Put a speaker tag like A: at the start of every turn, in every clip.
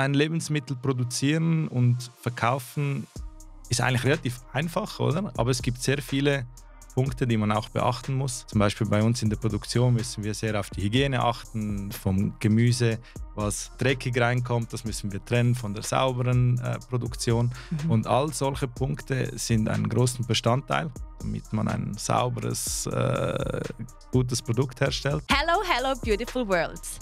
A: ein Lebensmittel produzieren und verkaufen ist eigentlich relativ einfach, oder? Aber es gibt sehr viele Punkte, die man auch beachten muss. Zum Beispiel bei uns in der Produktion müssen wir sehr auf die Hygiene achten vom Gemüse, was dreckig reinkommt, das müssen wir trennen von der sauberen äh, Produktion. Mhm. Und all solche Punkte sind einen großen Bestandteil, damit man ein sauberes, äh, gutes Produkt herstellt.
B: Hello, hello, beautiful worlds.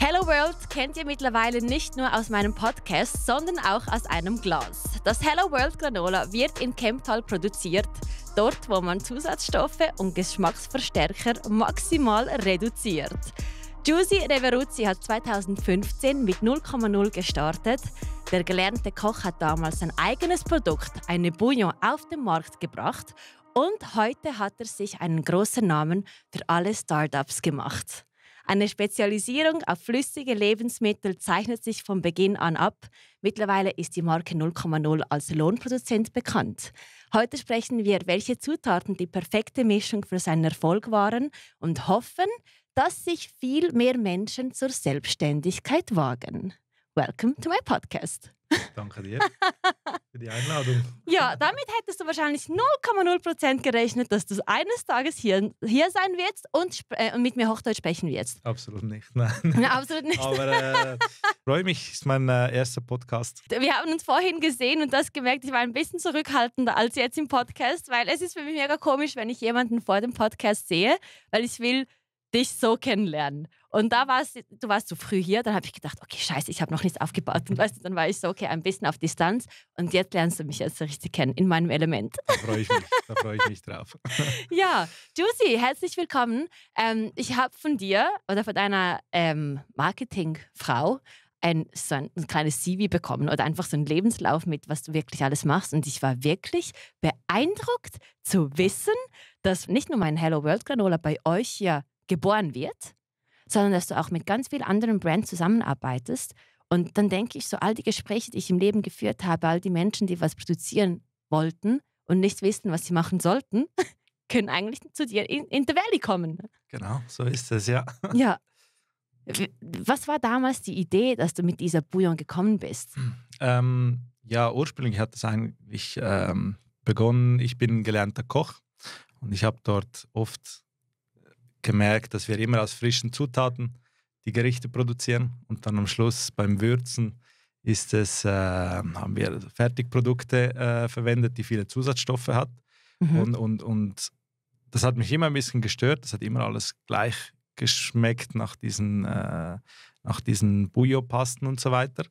B: Hello World kennt ihr mittlerweile nicht nur aus meinem Podcast, sondern auch aus einem Glas. Das Hello World Granola wird in Kemptal produziert, dort wo man Zusatzstoffe und Geschmacksverstärker maximal reduziert. Juicy Reveruzzi hat 2015 mit 0,0 gestartet. Der gelernte Koch hat damals sein eigenes Produkt, eine Bouillon, auf den Markt gebracht und heute hat er sich einen großen Namen für alle Startups gemacht. Eine Spezialisierung auf flüssige Lebensmittel zeichnet sich von Beginn an ab. Mittlerweile ist die Marke 0,0 als Lohnproduzent bekannt. Heute sprechen wir, welche Zutaten die perfekte Mischung für seinen Erfolg waren und hoffen, dass sich viel mehr Menschen zur Selbstständigkeit wagen. Welcome to my podcast.
A: Danke dir für die Einladung.
B: Ja, damit hättest du wahrscheinlich 0,0% gerechnet, dass du eines Tages hier, hier sein wirst und äh, mit mir Hochdeutsch sprechen wirst.
A: Absolut nicht, nein.
B: Na, absolut nicht. Aber äh,
A: freue mich, ist mein äh, erster Podcast.
B: Wir haben uns vorhin gesehen und das gemerkt, ich war ein bisschen zurückhaltender als jetzt im Podcast, weil es ist für mich mega komisch, wenn ich jemanden vor dem Podcast sehe, weil ich will dich so kennenlernen. Und da warst du warst zu früh hier, dann habe ich gedacht, okay, scheiße, ich habe noch nichts aufgebaut. Und weißt du, dann war ich so, okay, ein bisschen auf Distanz und jetzt lernst du mich jetzt richtig kennen in meinem Element. Da
A: freue ich mich, da freue ich mich drauf.
B: ja, Juicy, herzlich willkommen. Ähm, ich habe von dir oder von deiner ähm, Marketingfrau ein, so ein, ein kleines CV bekommen oder einfach so einen Lebenslauf mit, was du wirklich alles machst. Und ich war wirklich beeindruckt zu wissen, dass nicht nur mein Hello World Granola bei euch hier geboren wird, sondern dass du auch mit ganz vielen anderen Brands zusammenarbeitest. Und dann denke ich, so all die Gespräche, die ich im Leben geführt habe, all die Menschen, die was produzieren wollten und nicht wissen, was sie machen sollten, können eigentlich zu dir in, in the Valley kommen. Ne?
A: Genau, so ist es, ja.
B: Ja. Was war damals die Idee, dass du mit dieser Bouillon gekommen bist?
A: Hm, ähm, ja, ursprünglich hat es eigentlich ähm, begonnen. Ich bin gelernter Koch und ich habe dort oft gemerkt, dass wir immer aus frischen Zutaten die Gerichte produzieren und dann am Schluss beim Würzen ist es, äh, haben wir Fertigprodukte äh, verwendet, die viele Zusatzstoffe hat. Mhm. Und, und, und das hat mich immer ein bisschen gestört. Das hat immer alles gleich geschmeckt nach diesen, äh, nach diesen Bouillon-Pasten und so weiter.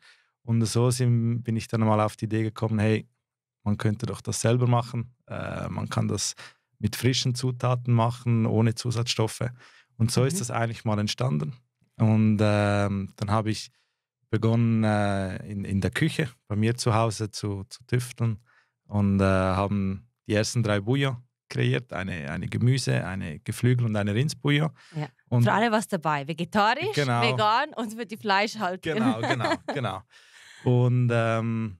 A: Und so bin ich dann mal auf die Idee gekommen, hey, man könnte doch das selber machen. Äh, man kann das mit frischen Zutaten machen, ohne Zusatzstoffe. Und so mhm. ist das eigentlich mal entstanden. Und ähm, dann habe ich begonnen, äh, in, in der Küche bei mir zu Hause zu, zu tüfteln und äh, haben die ersten drei Bouillon kreiert, eine, eine Gemüse, eine Geflügel und eine Rindsbouillon.
B: Ja. Und für alle was dabei, vegetarisch, genau, vegan und für die Fleischhaltung. Genau, genau,
A: genau. Und ähm,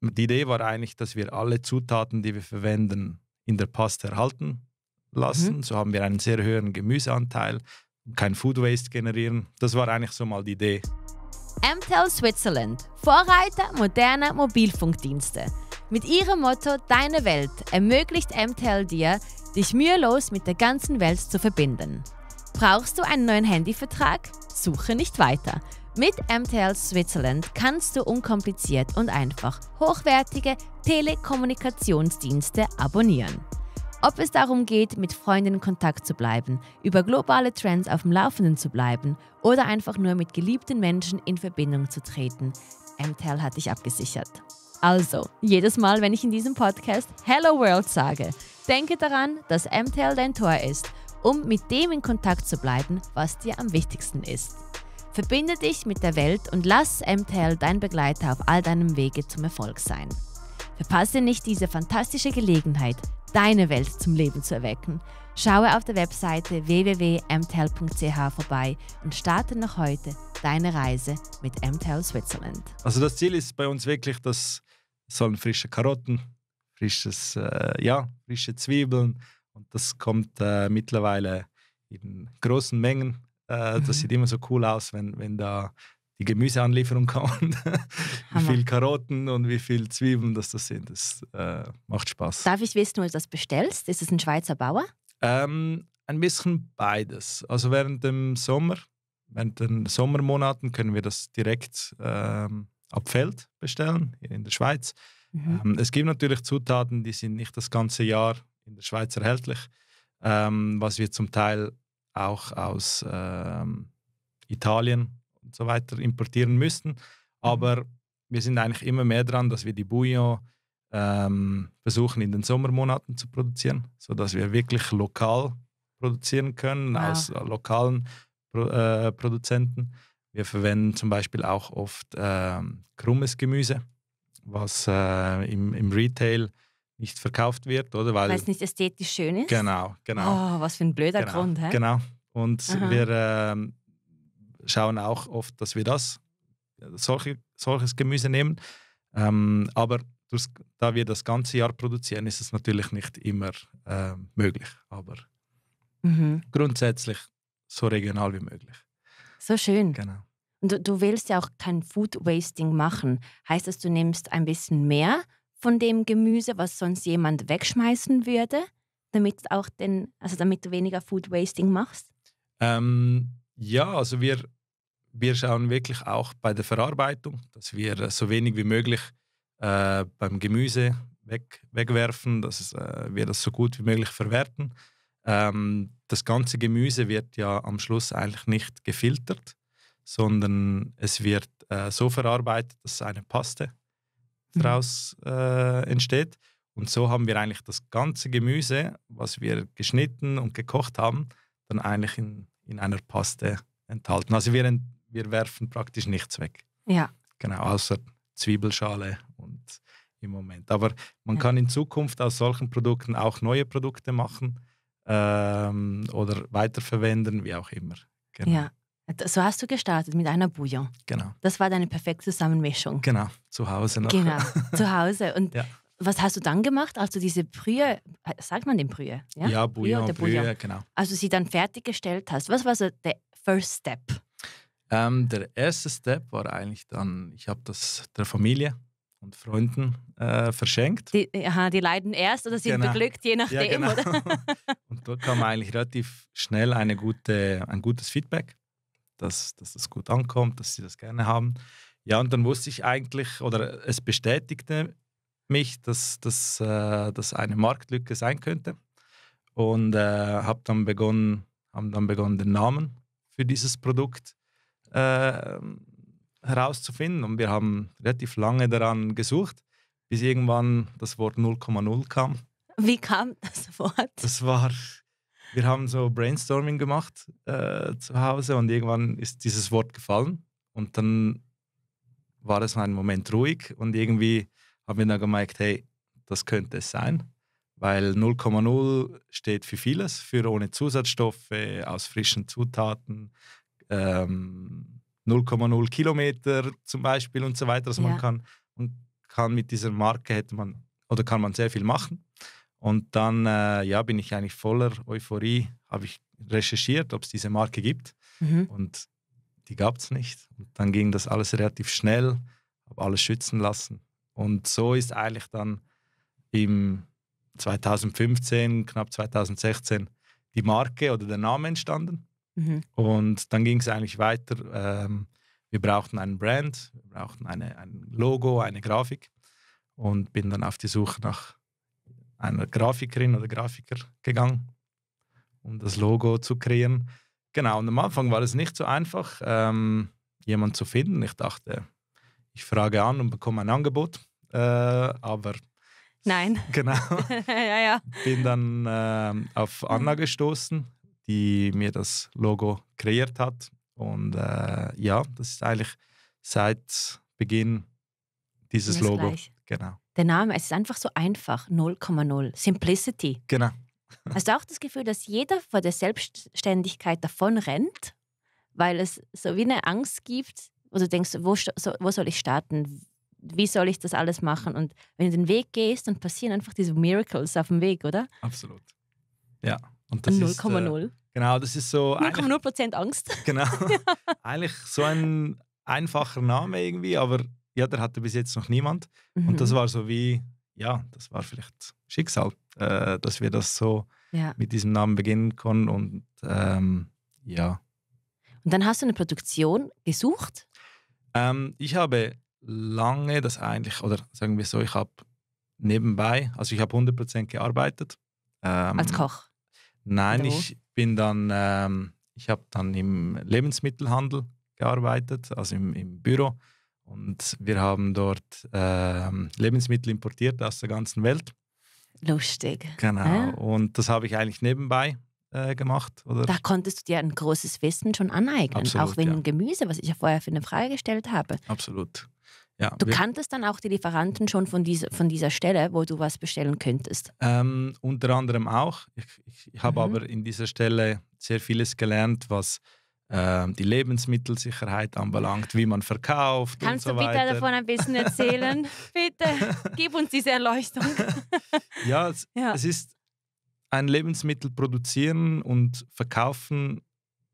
A: die Idee war eigentlich, dass wir alle Zutaten, die wir verwenden, in der Paste erhalten lassen. Mhm. So haben wir einen sehr höheren Gemüseanteil, und kein Food Waste generieren. Das war eigentlich so mal die Idee.
B: MTEL Switzerland, Vorreiter moderner Mobilfunkdienste. Mit ihrem Motto Deine Welt ermöglicht MTEL dir, dich mühelos mit der ganzen Welt zu verbinden. Brauchst du einen neuen Handyvertrag? Suche nicht weiter. Mit MTL Switzerland kannst du unkompliziert und einfach hochwertige Telekommunikationsdienste abonnieren. Ob es darum geht, mit Freunden in Kontakt zu bleiben, über globale Trends auf dem Laufenden zu bleiben oder einfach nur mit geliebten Menschen in Verbindung zu treten, MTEL hat dich abgesichert. Also, jedes Mal, wenn ich in diesem Podcast Hello World sage, denke daran, dass MTEL dein Tor ist, um mit dem in Kontakt zu bleiben, was dir am wichtigsten ist. Verbinde dich mit der Welt und lass MTL dein Begleiter auf all deinem Wege zum Erfolg sein. Verpasse nicht diese fantastische Gelegenheit, deine Welt zum Leben zu erwecken. Schaue auf der Webseite www.mtel.ch vorbei und starte noch heute deine Reise mit MTEL Switzerland.
A: Also das Ziel ist bei uns wirklich, dass sollen frische Karotten, frisches, äh, ja, frische Zwiebeln und das kommt äh, mittlerweile in großen Mengen äh, das sieht immer so cool aus, wenn, wenn da die Gemüseanlieferung kommt, wie viele Karotten und wie viele Zwiebeln das, das sind. Das äh, macht Spaß.
B: Darf ich wissen, wo du das bestellst? Ist es ein Schweizer Bauer?
A: Ähm, ein bisschen beides. Also während dem Sommer, während den Sommermonaten können wir das direkt ähm, ab Feld bestellen, hier in der Schweiz. Mhm. Ähm, es gibt natürlich Zutaten, die sind nicht das ganze Jahr in der Schweiz erhältlich, ähm, was wir zum Teil auch aus äh, Italien und so weiter importieren müssen. Mhm. Aber wir sind eigentlich immer mehr dran, dass wir die Bouillon ähm, versuchen in den Sommermonaten zu produzieren, sodass wir wirklich lokal produzieren können wow. aus äh, lokalen Pro, äh, Produzenten. Wir verwenden zum Beispiel auch oft äh, krummes Gemüse, was äh, im, im Retail nicht verkauft wird, oder? Weil es
B: nicht ästhetisch schön ist. Genau, genau. Oh, was für ein blöder genau, Grund, hä? Genau.
A: Und Aha. wir ähm, schauen auch oft, dass wir das solche, solches Gemüse nehmen. Ähm, aber das, da wir das ganze Jahr produzieren, ist es natürlich nicht immer äh, möglich. Aber mhm. grundsätzlich so regional wie möglich.
B: So schön. Genau. Und du, du willst ja auch kein Food Wasting machen. Heißt das, du nimmst ein bisschen mehr von dem Gemüse, was sonst jemand wegschmeißen würde, damit auch den, also damit du weniger Food Wasting machst?
A: Ähm, ja, also wir, wir schauen wirklich auch bei der Verarbeitung, dass wir äh, so wenig wie möglich äh, beim Gemüse weg, wegwerfen, dass äh, wir das so gut wie möglich verwerten. Ähm, das ganze Gemüse wird ja am Schluss eigentlich nicht gefiltert, sondern es wird äh, so verarbeitet, dass es eine Paste ist Mhm. daraus äh, entsteht. Und so haben wir eigentlich das ganze Gemüse, was wir geschnitten und gekocht haben, dann eigentlich in, in einer Paste enthalten. Also wir, ent wir werfen praktisch nichts weg. Ja. Genau, außer Zwiebelschale und im Moment. Aber man ja. kann in Zukunft aus solchen Produkten auch neue Produkte machen ähm, oder weiterverwenden, wie auch immer. Genau. Ja.
B: So hast du gestartet mit einer Bouillon. Genau. Das war deine perfekte Zusammenmischung.
A: Genau, zu Hause noch. Genau,
B: zu Hause. Und ja. was hast du dann gemacht, als du diese Brühe, äh, sagt man den Brühe? Ja, ja Bouillon, Brühe, Bouillon. Brühe, genau. Also sie dann fertiggestellt hast. Was war so der First Step?
A: Ähm, der erste Step war eigentlich dann, ich habe das der Familie und Freunden äh, verschenkt.
B: Die, aha, die leiden erst oder sind genau. beglückt, je nachdem. Ja, genau.
A: und dort kam eigentlich relativ schnell eine gute, ein gutes Feedback dass, dass das gut ankommt, dass sie das gerne haben. Ja, und dann wusste ich eigentlich, oder es bestätigte mich, dass das äh, eine Marktlücke sein könnte. Und äh, habe dann begonnen, haben dann begonnen, den Namen für dieses Produkt äh, herauszufinden. Und wir haben relativ lange daran gesucht, bis irgendwann das Wort 0,0 kam.
B: Wie kam das Wort?
A: Das war wir haben so Brainstorming gemacht äh, zu Hause und irgendwann ist dieses Wort gefallen und dann war es einen Moment ruhig und irgendwie haben wir dann gemerkt, hey, das könnte es sein, weil 0,0 steht für vieles, für ohne Zusatzstoffe, aus frischen Zutaten, ähm, 0,0 Kilometer zum Beispiel und so weiter. Also ja. man kann, man kann mit dieser Marke hätte man oder kann man sehr viel machen. Und dann äh, ja, bin ich eigentlich voller Euphorie, habe ich recherchiert, ob es diese Marke gibt. Mhm. Und die gab es nicht. Und dann ging das alles relativ schnell, habe alles schützen lassen. Und so ist eigentlich dann im 2015, knapp 2016, die Marke oder der Name entstanden. Mhm. Und dann ging es eigentlich weiter. Ähm, wir brauchten einen Brand, wir brauchten eine, ein Logo, eine Grafik und bin dann auf die Suche nach einer Grafikerin oder Grafiker gegangen, um das Logo zu kreieren. Genau, und am Anfang war es nicht so einfach, ähm, jemanden zu finden. Ich dachte, ich frage an und bekomme ein Angebot, äh, aber Nein. Genau. ja, ja. Bin dann äh, auf Anna gestoßen, die mir das Logo kreiert hat. Und äh, ja, das ist eigentlich seit Beginn dieses das Logo. Gleich. Genau
B: der Name, es ist einfach so einfach, 0,0. Simplicity. Genau. Hast du auch das Gefühl, dass jeder vor der Selbstständigkeit davon rennt, weil es so wie eine Angst gibt, wo du denkst, wo, wo soll ich starten? Wie soll ich das alles machen? Und wenn du den Weg gehst, dann passieren einfach diese Miracles auf dem Weg, oder?
A: Absolut. Ja. Und das 0,0. Äh, genau, das ist so.
B: 0,0%
A: Angst. Genau. ja. Eigentlich so ein einfacher Name irgendwie, aber ja, der hatte bis jetzt noch niemand. Mhm. Und das mhm. war so wie, ja, das war vielleicht Schicksal, äh, dass wir das so ja. mit diesem Namen beginnen konnten. Und ähm, ja.
B: Und dann hast du eine Produktion gesucht?
A: Ähm, ich habe lange das eigentlich, oder sagen wir so, ich habe nebenbei, also ich habe 100% gearbeitet. Ähm, Als Koch? Nein, ich bin dann, ähm, ich habe dann im Lebensmittelhandel gearbeitet, also im, im Büro. Und wir haben dort äh, Lebensmittel importiert aus der ganzen Welt. Lustig. Genau. Ja. Und das habe ich eigentlich nebenbei äh, gemacht. Oder? Da
B: konntest du dir ein großes Wissen schon aneignen, Absolut, auch wenn ja. Gemüse, was ich ja vorher für eine Frage gestellt habe. Absolut. Ja, du kanntest dann auch die Lieferanten schon von dieser, von dieser Stelle, wo du was bestellen könntest?
A: Ähm, unter anderem auch. Ich, ich, ich habe mhm. aber in dieser Stelle sehr vieles gelernt, was ähm, die Lebensmittelsicherheit anbelangt, wie man verkauft. Kannst und so du bitte weiter. davon
B: ein bisschen erzählen? bitte, gib uns diese Erleuchtung.
A: ja, es, ja, es ist ein Lebensmittel produzieren und verkaufen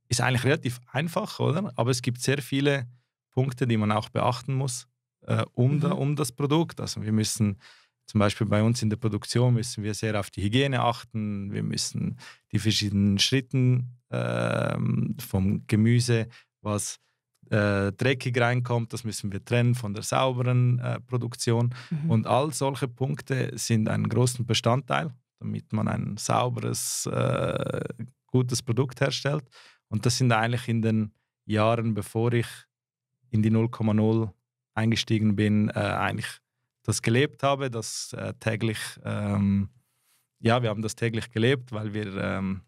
A: ist eigentlich relativ einfach, oder? Aber es gibt sehr viele Punkte, die man auch beachten muss äh, um, mhm. da, um das Produkt. Also wir müssen zum Beispiel bei uns in der Produktion müssen wir sehr auf die Hygiene achten. Wir müssen die verschiedenen Schritten ähm, vom Gemüse, was äh, dreckig reinkommt, das müssen wir trennen von der sauberen äh, Produktion. Mhm. Und all solche Punkte sind einen großen Bestandteil, damit man ein sauberes, äh, gutes Produkt herstellt. Und das sind eigentlich in den Jahren, bevor ich in die 0,0 eingestiegen bin, äh, eigentlich das gelebt habe, das äh, täglich, ähm, ja, wir haben das täglich gelebt, weil wir ähm,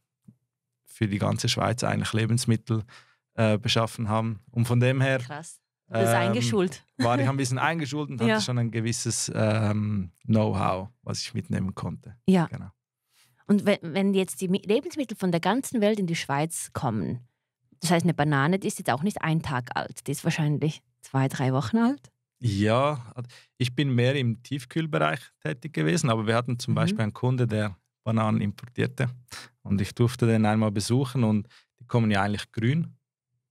A: für die ganze Schweiz eigentlich Lebensmittel äh, beschaffen haben. Und von dem her. Krass. ähm, eingeschult. War ich ein bisschen eingeschult und ja. hatte schon ein gewisses ähm, Know-how, was ich mitnehmen konnte. Ja. Genau.
B: Und wenn, wenn jetzt die Lebensmittel von der ganzen Welt in die Schweiz kommen, das heißt, eine Banane, die ist jetzt auch nicht ein Tag alt, die ist wahrscheinlich zwei, drei Wochen alt.
A: Ja, also ich bin mehr im Tiefkühlbereich tätig gewesen, aber wir hatten zum mhm. Beispiel einen Kunde, der Bananen importierte. Und ich durfte den einmal besuchen und die kommen ja eigentlich grün.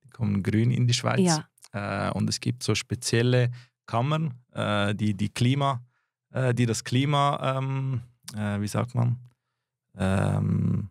A: Die kommen grün in die Schweiz. Ja. Äh, und es gibt so spezielle Kammern, äh, die, die, Klima, äh, die das Klima, ähm, äh, wie sagt man? Ähm,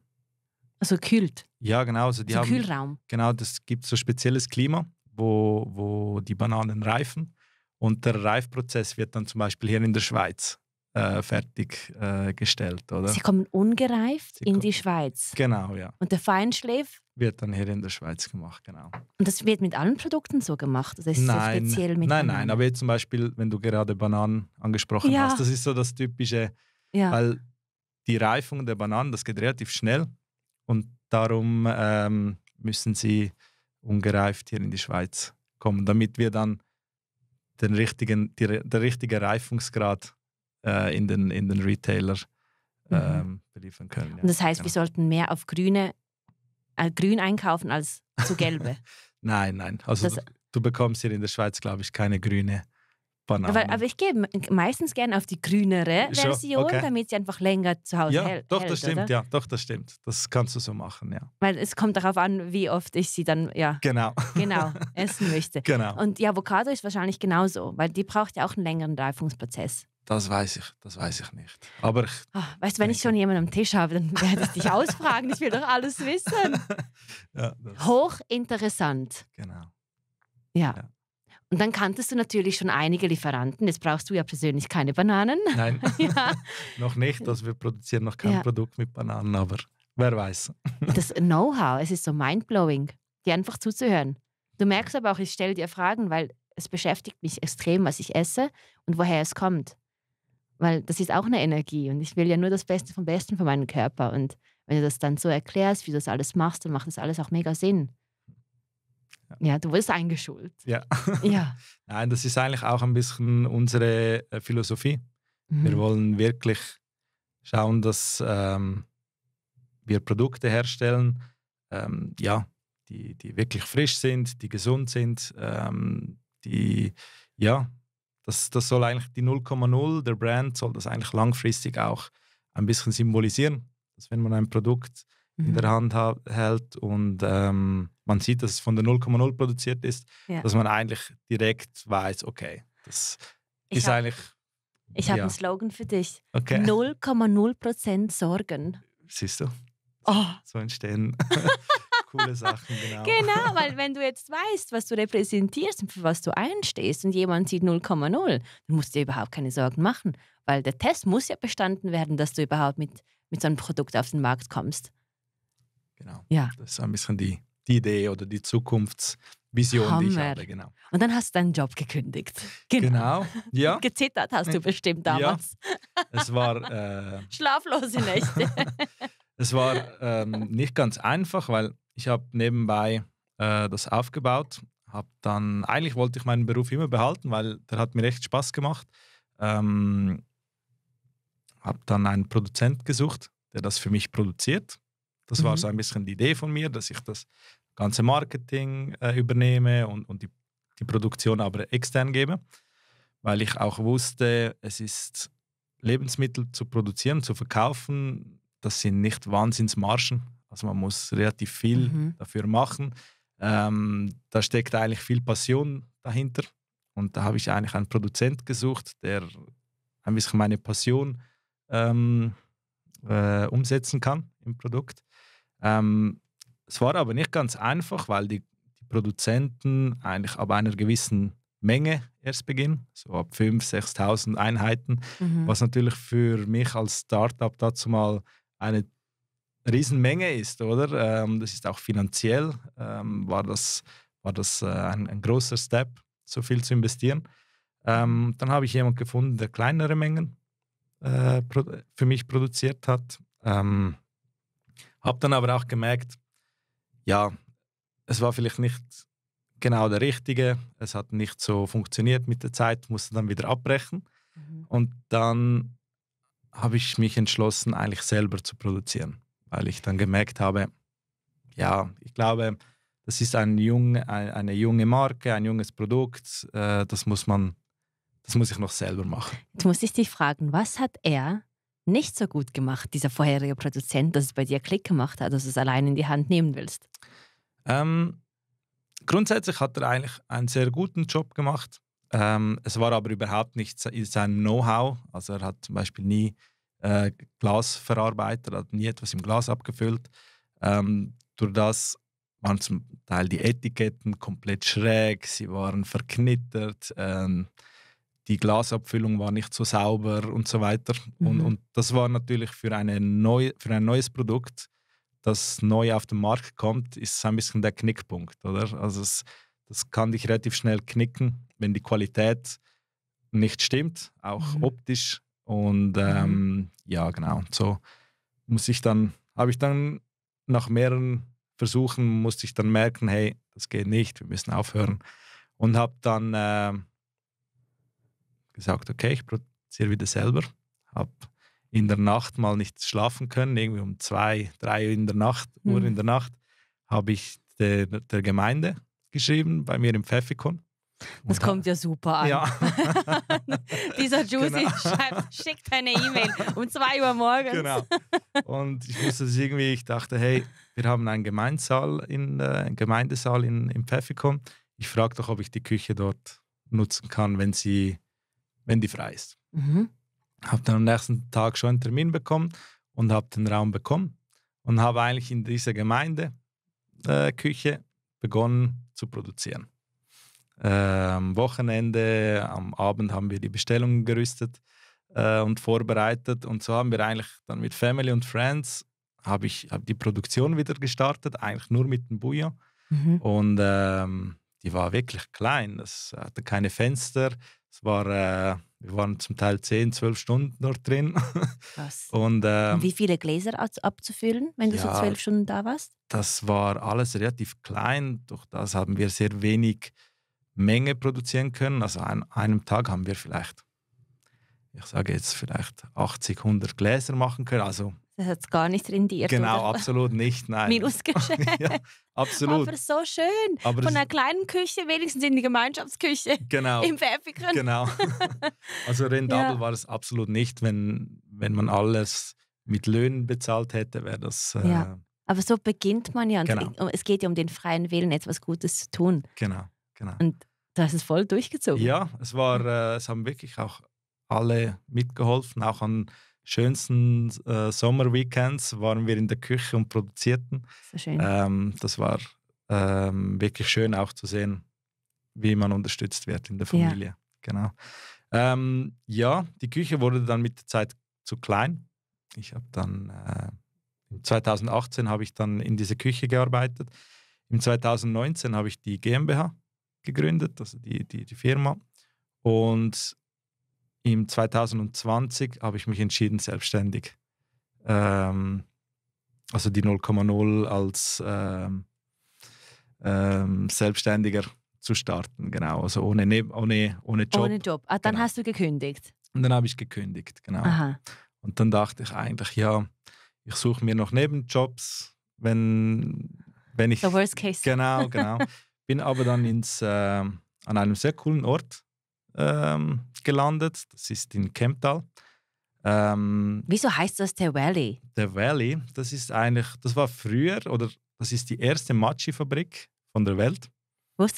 A: also kühlt. Ja, genau. Also die so haben, Kühlraum. Genau, das gibt so spezielles Klima, wo, wo die Bananen reifen. Und der Reifprozess wird dann zum Beispiel hier in der Schweiz äh, fertiggestellt, äh, oder? Sie
B: kommen ungereift Sie in kommen. die Schweiz.
A: Genau, ja. Und
B: der Feinschliff
A: wird dann hier in der Schweiz gemacht, genau.
B: Und das wird mit allen Produkten so gemacht? Das ist nein, so speziell mit nein, nein,
A: aber jetzt zum Beispiel, wenn du gerade Bananen angesprochen ja. hast, das ist so das typische, ja. weil die Reifung der Bananen, das geht relativ schnell und darum ähm, müssen sie ungereift hier in die Schweiz kommen, damit wir dann den richtigen, die, der richtige Reifungsgrad äh, in, den, in den Retailer mhm. ähm, beliefern können. Ja. Und das heißt, genau.
B: wir sollten mehr auf grüne, äh, grün einkaufen als zu gelbe?
A: nein, nein. Also das, du bekommst hier in der Schweiz, glaube ich, keine grüne Banane. Aber, aber
B: ich gehe meistens gerne auf die grünere Schon? Version, okay. damit sie einfach länger zu Hause ja, hält. Doch, das stimmt, oder? ja,
A: doch, das stimmt. Das kannst du so machen, ja.
B: Weil es kommt darauf an, wie oft ich sie dann, ja.
A: Genau. Genau, essen möchte. Genau.
B: Und die Avocado ist wahrscheinlich genauso, weil die braucht ja auch einen längeren Reifungsprozess.
A: Das weiß ich, das weiß ich nicht. Aber ich oh,
B: weißt du, wenn ich schon jemanden am Tisch habe, dann werde ich dich ausfragen. Ich will doch alles wissen. ja, Hochinteressant. Genau. Ja. ja. Und dann kanntest du natürlich schon einige Lieferanten. Jetzt brauchst du ja persönlich keine Bananen. Nein,
A: noch nicht. Also wir produzieren noch kein Produkt mit Bananen, aber wer weiß.
B: das Know-how, es ist so mindblowing, dir einfach zuzuhören. Du merkst aber auch, ich stelle dir Fragen, weil es beschäftigt mich extrem, was ich esse und woher es kommt. Weil das ist auch eine Energie und ich will ja nur das Beste vom Besten für meinen Körper. Und wenn du das dann so erklärst, wie du das alles machst, dann macht das alles auch mega Sinn. Ja, du wurdest eingeschult. Ja.
A: ja. Nein, das ist eigentlich auch ein bisschen unsere äh, Philosophie. Mhm. Wir wollen wirklich schauen, dass ähm, wir Produkte herstellen, ähm, ja, die, die wirklich frisch sind, die gesund sind, ähm, die ja, das, das soll eigentlich die 0,0, der Brand soll das eigentlich langfristig auch ein bisschen symbolisieren. Dass wenn man ein Produkt mhm. in der mhm. Hand hält und ähm, man sieht, dass es von der 0,0 produziert ist, ja. dass man eigentlich direkt weiß, okay, das ich ist hab, eigentlich. Ich ja. habe einen
B: Slogan für dich. 0,0% okay. Sorgen.
A: Siehst du? Oh. So entstehen Sachen, genau. Genau,
B: weil wenn du jetzt weißt, was du repräsentierst und für was du einstehst und jemand sieht 0,0, dann musst du dir überhaupt keine Sorgen machen, weil der Test muss ja bestanden werden, dass du überhaupt mit, mit so einem Produkt auf den Markt kommst.
A: Genau. Ja. Das ist ein bisschen die, die Idee oder die Zukunftsvision, Hammer. die ich habe. genau.
B: Und dann hast du deinen Job gekündigt.
A: Genau. genau. Ja.
B: Gezittert hast du bestimmt damals.
A: Ja. Es war. Äh,
B: Schlaflose Nächte.
A: es war ähm, nicht ganz einfach, weil ich habe nebenbei äh, das aufgebaut, habe dann, eigentlich wollte ich meinen Beruf immer behalten, weil der hat mir echt Spaß gemacht. Ähm, habe dann einen Produzent gesucht, der das für mich produziert. Das mhm. war so ein bisschen die Idee von mir, dass ich das ganze Marketing äh, übernehme und, und die, die Produktion aber extern gebe, weil ich auch wusste, es ist Lebensmittel zu produzieren, zu verkaufen, das sind nicht Wahnsinnsmarschen, also man muss relativ viel mhm. dafür machen. Ähm, da steckt eigentlich viel Passion dahinter. Und da habe ich eigentlich einen Produzent gesucht, der ein bisschen meine Passion ähm, äh, umsetzen kann im Produkt. Ähm, es war aber nicht ganz einfach, weil die, die, Produzenten eigentlich ab einer gewissen Menge erst beginnen, so ab 5.000, 6.000 Einheiten, mhm. was natürlich für mich als Startup dazu mal eine Riesenmenge ist, oder? Ähm, das ist auch finanziell, ähm, war das, war das äh, ein, ein, großer Step, so viel zu investieren. Ähm, dann habe ich jemanden gefunden, der kleinere Mengen äh, für mich produziert hat. Ähm, habe dann aber auch gemerkt, ja, es war vielleicht nicht genau der richtige, es hat nicht so funktioniert mit der Zeit, musste dann wieder abbrechen. Mhm. Und dann habe ich mich entschlossen, eigentlich selber zu produzieren weil ich dann gemerkt habe, ja, ich glaube, das ist ein jung, eine junge Marke, ein junges Produkt, äh, das muss man, das muss ich noch selber machen.
B: Jetzt muss ich dich fragen, was hat er nicht so gut gemacht, dieser vorherige Produzent, dass es bei dir Klick gemacht hat, dass du es allein in die Hand nehmen willst?
A: Ähm, grundsätzlich hat er eigentlich einen sehr guten Job gemacht. Ähm, es war aber überhaupt nicht sein Know-how. Also er hat zum Beispiel nie äh, Glasverarbeiter, hat nie etwas im Glas abgefüllt. Ähm, durch das waren zum Teil die Etiketten komplett schräg, sie waren verknittert, ähm, die Glasabfüllung war nicht so sauber und so weiter. Mhm. Und, und, das war natürlich für, eine neue, für ein neues Produkt, das neu auf den Markt kommt, ist ein bisschen der Knickpunkt, oder? Also es, das kann dich relativ schnell knicken, wenn die Qualität nicht stimmt, auch mhm. optisch und mhm. ähm, mhm. ja, genau. Und so muss ich dann, habe ich dann nach mehreren Versuchen, musste ich dann merken, hey, das geht nicht, wir müssen aufhören. Und habe dann äh, gesagt, okay, ich produziere wieder selber. Habe in der Nacht mal nicht schlafen können, irgendwie um zwei, drei in der Nacht, mhm. Uhr in der Nacht, habe ich der, der Gemeinde geschrieben, bei mir im Pfeffikon. Das kommt
B: ja super an. Ja. Dieser Juicy genau. schreibt, schickt eine E-Mail um zwei Uhr morgens. Genau.
A: Und ich musste das irgendwie, ich dachte, hey, wir haben einen Gemeinsaal in, äh, Gemeindesaal in, in Pfeffikon. Ich frage doch, ob ich die Küche dort nutzen kann, wenn sie, wenn die frei ist. Mhm. Habe dann am nächsten Tag schon einen Termin bekommen und habe den Raum bekommen und habe eigentlich in dieser Gemeindeküche äh, begonnen zu produzieren. Äh, am Wochenende, am Abend haben wir die Bestellung gerüstet äh, und vorbereitet. Und so haben wir eigentlich dann mit Family und Friends habe ich hab die Produktion wieder gestartet, eigentlich nur mit dem Buja. Mhm. Und ähm, die war wirklich klein. Das hatte keine Fenster. Es war, äh, wir waren zum Teil 10, 12 Stunden dort drin. Was? Und, äh, Und,
B: wie viele Gläser abzufüllen, wenn du ja, so zwölf Stunden da warst?
A: Das war alles relativ klein. Durch das haben wir sehr wenig Menge produzieren können. Also an einem Tag haben wir vielleicht, ich sage jetzt vielleicht 80, 100 Gläser machen können. Also
B: das hat gar nicht rendiert. Genau, oder? absolut nicht, nein. Minusgeschäft. ja,
A: absolut. Aber
B: so schön. Aber Von einer kleinen Küche wenigstens in die Gemeinschaftsküche. Genau. Im Pfeffikern. Genau.
A: Also rendabel ja. war es absolut nicht. Wenn, wenn man alles mit Löhnen bezahlt hätte, wäre das. Äh, ja.
B: Aber so beginnt man ja. Genau. Es geht ja um den freien Willen, etwas Gutes zu tun.
A: Genau. Genau.
B: Und du hast es voll durchgezogen. Ja,
A: es war, mhm. äh, es haben wirklich auch alle mitgeholfen, auch an schönsten äh, Sommerweekends waren wir in der Küche und produzierten. So schön. Ähm, das war ähm, wirklich schön auch zu sehen, wie man unterstützt wird in der Familie. Ja. Genau. Ähm, ja, die Küche wurde dann mit der Zeit zu klein. Ich habe dann äh, 2018 habe ich dann in dieser Küche gearbeitet. Im 2019 habe ich die GmbH gegründet, also die, die, die Firma. Und im 2020 habe ich mich entschieden, selbstständig. Ähm, also die 0,0 als ähm, ähm, Selbstständiger zu starten, genau. Also ohne, ne-, ohne, ohne Job. Ohne
B: Job. Ah, dann genau. hast du gekündigt.
A: Und dann habe ich gekündigt, genau. Aha. Und dann dachte ich eigentlich, ja, ich suche mir noch Nebenjobs, wenn, wenn ich. The worst case. Genau, genau. Bin aber dann ins, äh, an einem sehr coolen Ort ähm, gelandet. Das ist in Kemptal. Ähm, Wieso heißt das der Valley? Der Valley, das ist eigentlich, das war früher oder das ist die erste Matschi-Fabrik von der Welt.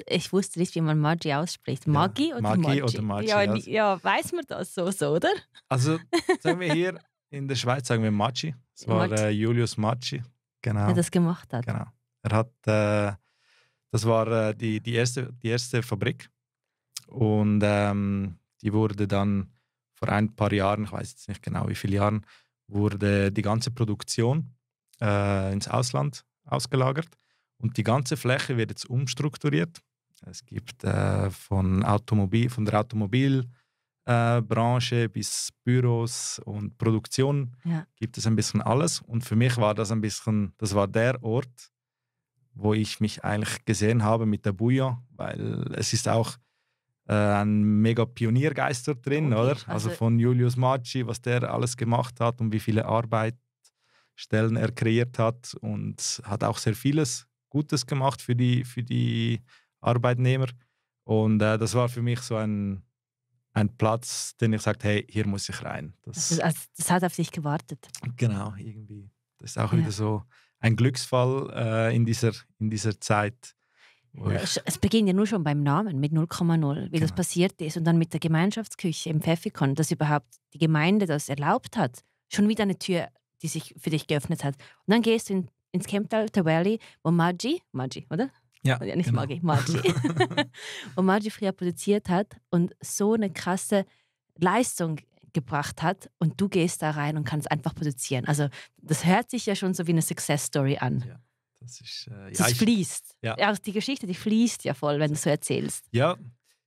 B: Ich wusste nicht, wie man Maggi ausspricht. Maggi ja, oder Maggi? oder Maggi. Ja, also. ja, weiß man das so, so, oder?
A: Also, sagen wir hier in der Schweiz, sagen wir Maggi. Das war äh, Julius Maggi, genau. Der das
B: gemacht hat. Genau.
A: Er hat äh, das war äh, die, die, erste, die erste Fabrik. Und ähm, die wurde dann vor ein paar Jahren, ich weiß jetzt nicht genau wie viele Jahren, wurde die ganze Produktion äh, ins Ausland ausgelagert. Und die ganze Fläche wird jetzt umstrukturiert. Es gibt äh, von, Automobil, von der Automobilbranche äh, bis Büros und Produktion ja. gibt es ein bisschen alles. Und für mich war das ein bisschen, das war der Ort, wo ich mich eigentlich gesehen habe mit der Buja, weil es ist auch äh, ein mega Pioniergeist Pioniergeister drin, okay. oder? Also, also, von Julius Maci, was der alles gemacht hat und wie viele Arbeitsstellen er kreiert hat und hat auch sehr vieles Gutes gemacht für die, für die Arbeitnehmer. Und äh, das war für mich so ein, ein Platz, den ich sagte, hey, hier muss ich rein. Das, das, also, ist,
B: also, das hat auf dich gewartet. Genau,
A: irgendwie. Das ist auch ja. wieder so ein Glücksfall äh, in, dieser, in dieser Zeit.
B: Es beginnt ja nur schon beim Namen mit 0,0, wie genau. das passiert ist. Und dann mit der Gemeinschaftsküche im Pfeffikon, dass überhaupt die Gemeinde das erlaubt hat. Schon wieder eine Tür, die sich für dich geöffnet hat. Und dann gehst du in, ins Campbell Valley, wo Maggi, Maggi, oder?
A: Ja, ja nicht genau. Maggi, Maggi.
B: wo Maggi früher produziert hat und so eine krasse Leistung gebracht hat und du gehst da rein und kannst einfach produzieren. Also das hört sich ja schon so wie eine Success Story an. Ja,
A: das ist, äh, das ja, fließt.
B: Ich, ja. ja. die Geschichte, die fließt ja voll, wenn du so erzählst.
A: Ja,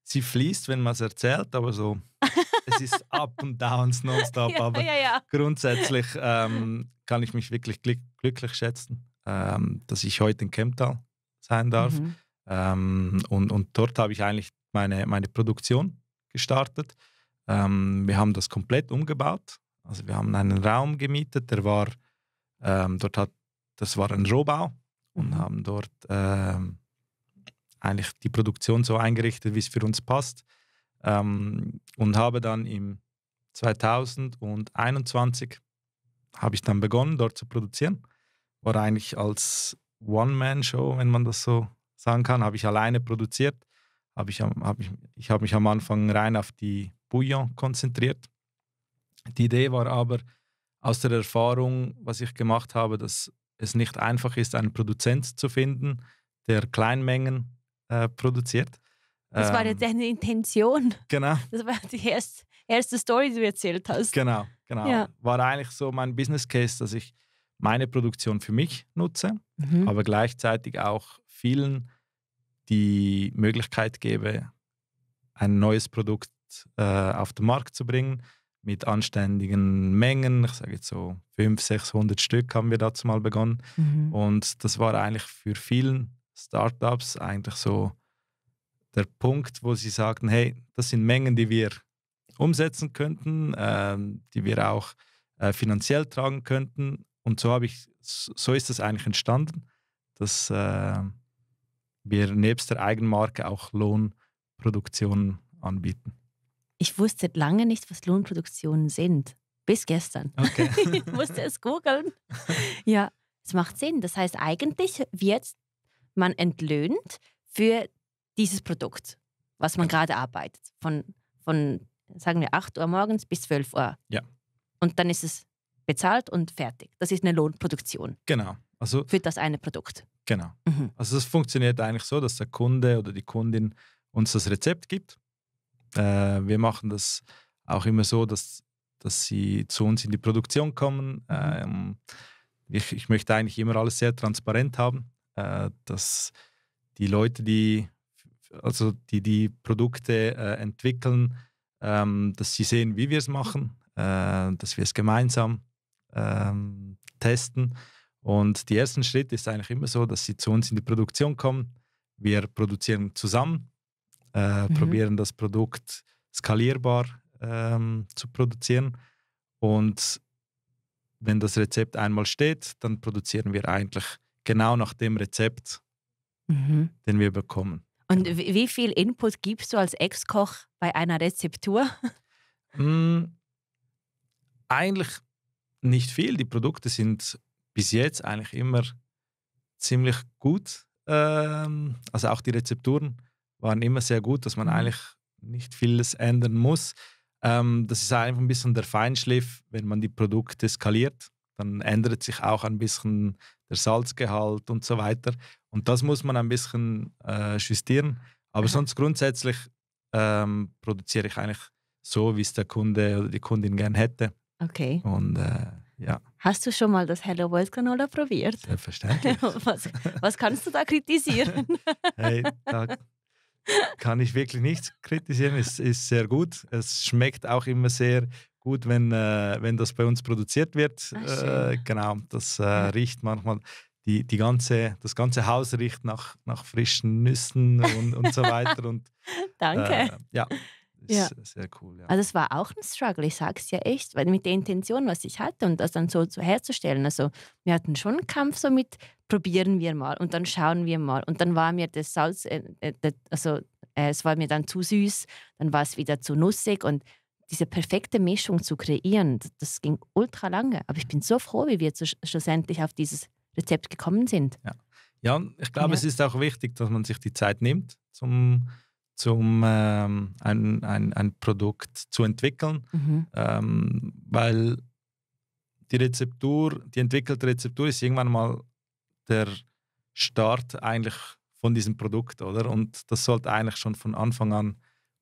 A: sie fließt, wenn man es erzählt, aber so. es ist Up und Downs nonstop. ja, aber ja, grundsätzlich ähm, kann ich mich wirklich glück glücklich schätzen, ähm, dass ich heute in Kemptal sein darf. Mhm. Ähm, und, und dort habe ich eigentlich meine, meine Produktion gestartet. Ähm, wir haben das komplett umgebaut. Also wir haben einen Raum gemietet, der war, ähm, dort hat, das war ein Rohbau und mhm. haben dort ähm, eigentlich die Produktion so eingerichtet, wie es für uns passt. Ähm, und habe dann im 2021 habe ich dann begonnen, dort zu produzieren. War eigentlich als One-Man-Show, wenn man das so sagen kann, habe ich alleine produziert. Hab ich, hab ich habe mich am Anfang rein auf die Bouillon konzentriert. Die Idee war aber aus der Erfahrung, was ich gemacht habe, dass es nicht einfach ist, einen Produzent zu finden, der Kleinmengen äh, produziert. Das war
B: jetzt ähm, deine Intention. Genau. Das war die erste, erste Story, die du erzählt hast.
A: Genau, genau. Ja. War eigentlich so mein Business Case, dass ich meine Produktion für mich nutze, mhm. aber gleichzeitig auch vielen die Möglichkeit gebe, ein neues Produkt äh, auf den Markt zu bringen mit anständigen Mengen. Ich sage jetzt so 500, 600 Stück haben wir dazu mal begonnen. Mhm. Und das war eigentlich für viele Startups eigentlich so der Punkt, wo sie sagten, hey, das sind Mengen, die wir umsetzen könnten, äh, die wir auch äh, finanziell tragen könnten. Und so habe ich, so ist das eigentlich entstanden, dass äh, wir nebst der Eigenmarke auch Lohnproduktionen anbieten ich wusste
B: lange nicht, was Lohnproduktionen sind. Bis gestern. Okay. ich musste es googeln. Ja, es macht Sinn. Das heißt, eigentlich wird man entlöhnt für dieses Produkt, was man gerade arbeitet. Von, von, sagen wir, 8 Uhr morgens bis 12 Uhr. Ja. Und dann ist es bezahlt und fertig. Das ist eine Lohnproduktion. Genau. Also, für das eine Produkt.
A: Genau. Mhm. Also es funktioniert eigentlich so, dass der Kunde oder die Kundin uns das Rezept gibt äh, wir machen das auch immer so, dass, dass sie zu uns in die Produktion kommen. Mhm. Ähm, ich, ich, möchte eigentlich immer alles sehr transparent haben, äh, dass die Leute, die also die, die Produkte äh, entwickeln, ähm, dass sie sehen, wie wir es machen, äh, dass wir es gemeinsam ähm, testen. Und der erste Schritt ist eigentlich immer so, dass sie zu uns in die Produktion kommen. Wir produzieren zusammen äh, mhm. probieren das Produkt skalierbar ähm, zu produzieren. Und wenn das Rezept einmal steht, dann produzieren wir eigentlich genau nach dem Rezept, mhm. den wir bekommen.
B: Und genau. wie viel Input gibst du als Ex-Koch bei einer Rezeptur?
A: mm, eigentlich nicht viel. Die Produkte sind bis jetzt eigentlich immer ziemlich gut. Ähm, also auch die Rezepturen waren immer sehr gut, dass man mhm. eigentlich nicht vieles ändern muss. Ähm, das ist einfach ein bisschen der Feinschliff, wenn man die Produkte skaliert, dann ändert sich auch ein bisschen der Salzgehalt und so weiter. Und das muss man ein bisschen äh, justieren. Aber sonst grundsätzlich ähm, produziere ich eigentlich so, wie es der Kunde oder die Kundin gern hätte. Okay. Und äh, ja.
B: Hast du schon mal das Hello World Granola probiert?
A: Selbstverständlich.
B: was, was kannst du da kritisieren? hey, da
A: kann ich wirklich nichts kritisieren. Es ist sehr gut. Es schmeckt auch immer sehr gut, wenn, äh, wenn das bei uns produziert wird. Ach, äh, genau, das äh, riecht manchmal. Die, die ganze, das ganze Haus riecht nach, nach frischen Nüssen und, und so weiter. Und, Danke. Äh, ja, ja. sehr cool.
B: Ja. Also es war auch ein Struggle, ich sag's ja echt, weil mit der Intention, was ich hatte und das dann so, so herzustellen. Also wir hatten schon einen Kampf so mit, probieren wir mal und dann schauen wir mal. Und dann war mir das Salz, äh, äh also äh, es war mir dann zu süß, dann war es wieder zu nussig und diese perfekte Mischung zu kreieren, das ging ultra lange. Aber ich bin so froh, wie wir schlussendlich auf dieses Rezept gekommen sind. Ja,
A: ja ich glaube, ja. es ist auch wichtig, dass man sich die Zeit nimmt, um zum, ähm, ein, ein, ein Produkt zu entwickeln, mhm. ähm, weil die Rezeptur, die entwickelte Rezeptur ist irgendwann mal der Start eigentlich von diesem Produkt, oder? Und das sollte eigentlich schon von Anfang an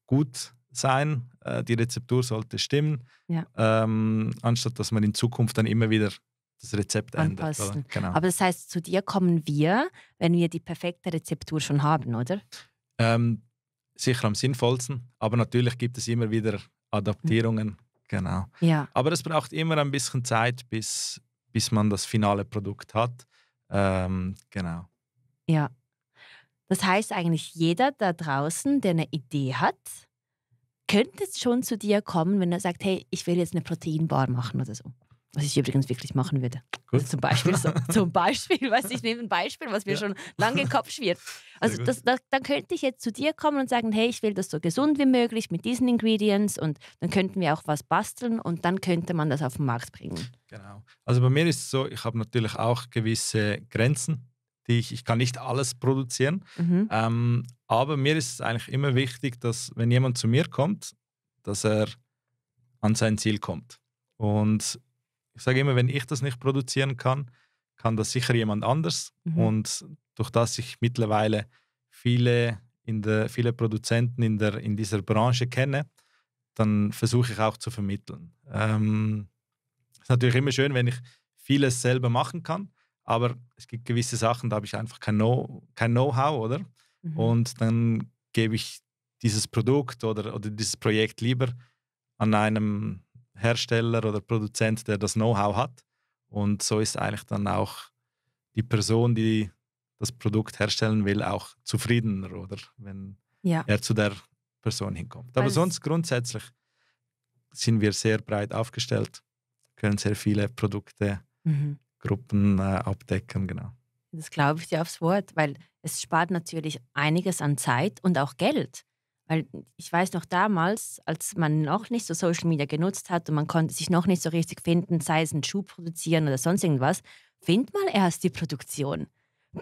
A: gut sein. Äh, die Rezeptur sollte stimmen, ja. ähm, anstatt dass man in Zukunft dann immer wieder das Rezept ändert. Genau. Aber das
B: heißt, zu dir kommen wir, wenn wir die perfekte Rezeptur schon haben, oder?
A: Ähm, sicher am sinnvollsten, aber natürlich gibt es immer wieder Adaptierungen. Mhm. Genau. Ja. Aber es braucht immer ein bisschen Zeit, bis, bis man das finale Produkt hat. Ähm, genau.
B: Ja. Das heißt eigentlich, jeder da draußen, der eine Idee hat, könnte jetzt schon zu dir kommen, wenn er sagt, hey, ich will jetzt eine Proteinbar machen oder so. Was ich übrigens wirklich machen würde. Gut. Also zum Beispiel, so, zum Beispiel, weißt ich nehme ein Beispiel, was mir ja. schon lange im Kopf schwirrt. Also das, das, dann könnte ich jetzt zu dir kommen und sagen, hey, ich will das so gesund wie möglich mit diesen Ingredients und dann könnten wir auch was basteln und dann könnte man das auf den Markt bringen.
A: Genau. Also bei mir ist es so, ich habe natürlich auch gewisse Grenzen, die ich, ich kann nicht alles produzieren, mhm. ähm, aber mir ist es eigentlich immer wichtig, dass wenn jemand zu mir kommt, dass er an sein Ziel kommt. Und ich sage immer, wenn ich das nicht produzieren kann, kann das sicher jemand anders. Mhm. Und durch das ich mittlerweile viele, in der, viele Produzenten in, der, in dieser Branche kenne, dann versuche ich auch zu vermitteln. Es ähm, ist natürlich immer schön, wenn ich vieles selber machen kann, aber es gibt gewisse Sachen, da habe ich einfach kein Know-how, Know oder? Mhm. Und dann gebe ich dieses Produkt oder, oder dieses Projekt lieber an einem Hersteller oder Produzent, der das Know-how hat. Und so ist eigentlich dann auch die Person, die das Produkt herstellen will, auch zufriedener, oder? Wenn ja. er zu der Person hinkommt. Aber also sonst grundsätzlich sind wir sehr breit aufgestellt, können sehr viele Produkte, mhm. Gruppen äh, abdecken, genau.
B: Das glaube ich dir aufs Wort, weil es spart natürlich einiges an Zeit und auch Geld. Weil ich weiß noch damals, als man noch nicht so Social Media genutzt hat und man konnte sich noch nicht so richtig finden, sei es einen Schuh produzieren oder sonst irgendwas, find mal erst die Produktion.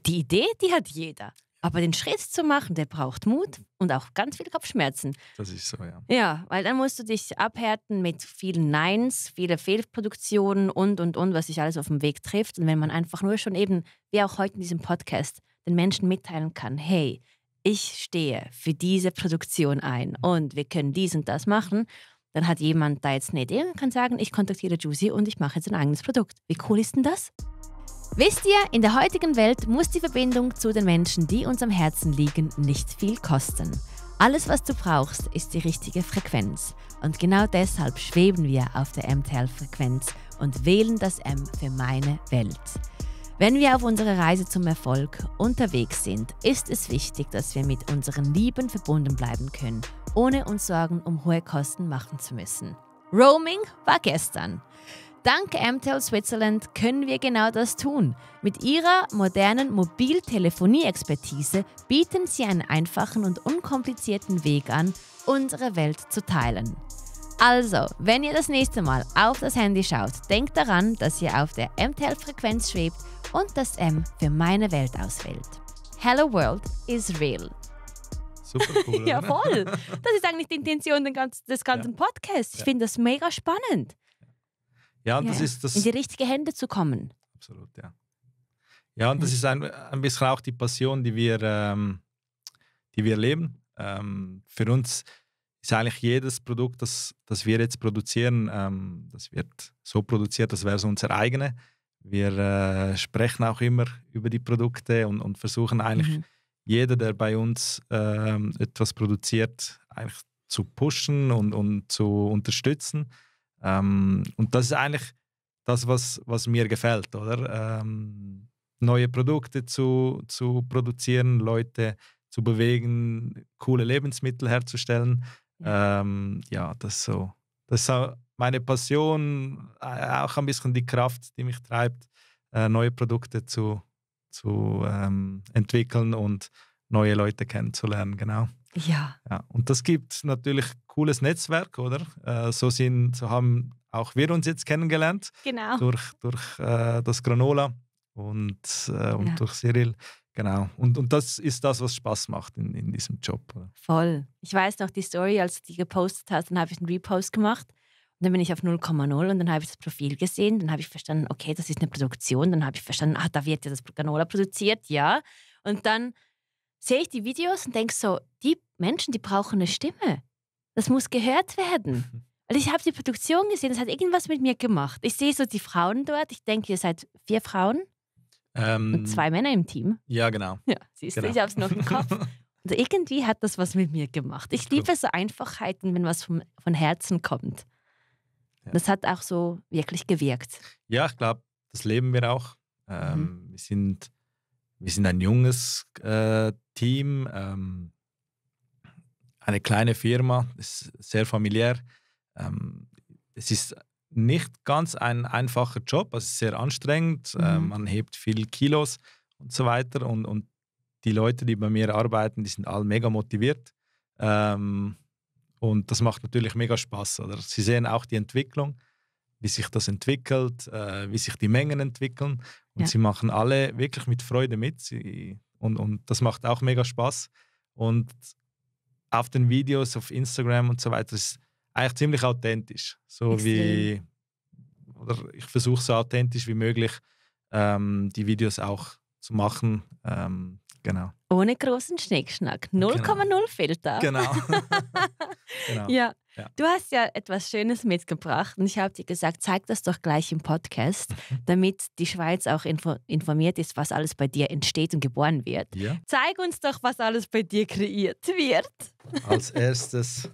B: Die Idee, die hat jeder. Aber den Schritt zu machen, der braucht Mut und auch ganz viel Kopfschmerzen. Das ist so, ja. Ja, weil dann musst du dich abhärten mit vielen Neins, vielen Fehlproduktionen und, und, und, was sich alles auf dem Weg trifft. Und wenn man einfach nur schon eben, wie auch heute in diesem Podcast, den Menschen mitteilen kann, hey, ich stehe für diese Produktion ein und wir können dies und das machen, dann hat jemand da jetzt eine Idee und kann sagen, ich kontaktiere Juicy und ich mache jetzt ein eigenes Produkt. Wie cool ist denn das? Wisst ihr, in der heutigen Welt muss die Verbindung zu den Menschen, die uns am Herzen liegen, nicht viel kosten. Alles, was du brauchst, ist die richtige Frequenz. Und genau deshalb schweben wir auf der MTL-Frequenz und wählen das M für meine Welt. Wenn wir auf unserer Reise zum Erfolg unterwegs sind, ist es wichtig, dass wir mit unseren Lieben verbunden bleiben können, ohne uns Sorgen um hohe Kosten machen zu müssen. Roaming war gestern. Dank Amtel Switzerland können wir genau das tun. Mit ihrer modernen Mobiltelefonie-Expertise bieten sie einen einfachen und unkomplizierten Weg an, unsere Welt zu teilen. Also, wenn ihr das nächste Mal auf das Handy schaut, denkt daran, dass ihr auf der MTL-Frequenz schwebt und das M für meine Welt auswählt. Hello World is real.
A: Super cool. ja, voll.
B: Das ist eigentlich die Intention des ganzen ja. Podcasts. Ich ja. finde das mega spannend.
A: Ja, und ja. das ist das. In die
B: richtigen Hände zu kommen.
A: Absolut, ja. Ja, und das ist ein, ein bisschen auch die Passion, die wir, ähm, die wir leben. Ähm, für uns ist eigentlich jedes Produkt, das, das wir jetzt produzieren, ähm, das wird so produziert, das wäre so unser eigenes. Wir äh, sprechen auch immer über die Produkte und, und versuchen eigentlich mhm. jeder, der bei uns ähm, etwas produziert, eigentlich zu pushen und, und zu unterstützen. Ähm, und das ist eigentlich das, was, was mir gefällt, oder? Ähm, neue Produkte zu, zu produzieren, Leute zu bewegen, coole Lebensmittel herzustellen. Ja. Mhm. Ähm, ja, das so. Das ist meine Passion, auch ein bisschen die Kraft, die mich treibt, äh, neue Produkte zu, zu ähm, entwickeln und neue Leute kennenzulernen, genau. Ja. ja. Und das gibt natürlich cooles Netzwerk, oder? Äh, so, sind, so haben auch wir uns jetzt kennengelernt. Genau. Durch, durch äh, das Granola und, äh, und ja. durch Cyril. Genau. Und, und das ist das, was Spaß macht in, in diesem Job.
B: Voll. Ich weiß noch die Story, als du die gepostet hast, dann habe ich einen Repost gemacht. Und dann bin ich auf 0,0 und dann habe ich das Profil gesehen. Dann habe ich verstanden, okay, das ist eine
A: Produktion.
B: Dann habe ich verstanden, ah, da wird ja das Granola produziert, ja. Und dann sehe ich die Videos und denke so, die Menschen, die brauchen eine Stimme. Das muss gehört werden. Also ich habe die Produktion gesehen, das hat irgendwas mit mir gemacht. Ich sehe so die Frauen dort. Ich denke, ihr seid vier Frauen
A: ähm, zwei Männer im Team. Ja, genau. Ja, siehst du, genau. ich habe es noch im Kopf.
B: Und irgendwie hat das was mit mir gemacht. Ich liebe so Einfachheiten, wenn was vom, von Herzen kommt. Ja. Das hat auch so wirklich gewirkt.
A: Ja, ich glaube, das leben wir auch. Ähm, mhm. wir, sind, wir sind ein junges äh, Team, ähm, eine kleine Firma, ist sehr familiär. Ähm, es ist nicht ganz ein einfacher Job, also sehr anstrengend, äh, mhm. äh, man hebt viel Kilos und so weiter und, und die Leute, die bei mir arbeiten, die sind alle mega motiviert ähm, und das macht natürlich mega Spaß. Oder? Sie sehen auch die Entwicklung, wie sich das entwickelt, äh, wie sich die Mengen entwickeln und ja. sie machen alle wirklich mit Freude mit sie, und, und das macht auch mega Spaß und auf den Videos auf Instagram und so weiter ist eigentlich ziemlich authentisch. So Extrem. wie, oder ich versuche so authentisch wie möglich ähm, die Videos auch zu machen. Ähm, genau.
B: Ohne großen Schnickschnack. 0,0 genau. Filter. Genau.
A: genau. Ja.
B: ja. Du hast ja etwas Schönes mitgebracht und ich habe dir gesagt, zeig das doch gleich im Podcast, mhm. damit die Schweiz auch info informiert ist, was alles bei dir entsteht und geboren wird. Ja. Zeig uns doch, was alles bei dir kreiert wird. Als
A: erstes